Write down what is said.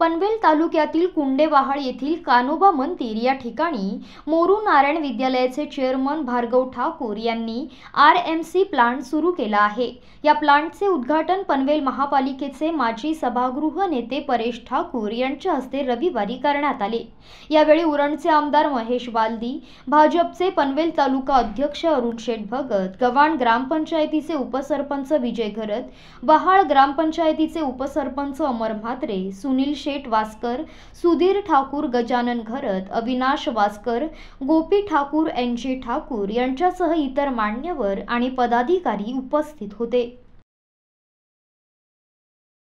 पनवेल तालुक्यातील कुंडेवाहाळ येथील कानोबा मंदिर या ठिकाणी मोरू नारायण विद्यालयाचे चेअरमन भार्गव ठाकूर यांनी आर एम सी प्लांट सुरू केला आहे या प्लांटचे उद्घाटन पनवेल महापालिकेचे माजी सभागृह नेते परेश ठाकूर यांच्या हस्ते रविवारी करण्यात आले यावेळी उरणचे आमदार महेश वालदी भाजपचे पनवेल तालुका अध्यक्ष अरुण शेठ भगत गव्हाण ग्रामपंचायतीचे उपसरपंच विजय घरत बहाळ ग्रामपंचायतीचे उपसरपंच अमर म्हात्रे सुनील शेठ वास्कर सुधीर ठाकूर गजानन घरत अविनाश वास्कर गोपी ठाकूर एन जे ठाकूर यांच्यासह इतर मान्यवर आणि पदाधिकारी उपस्थित होते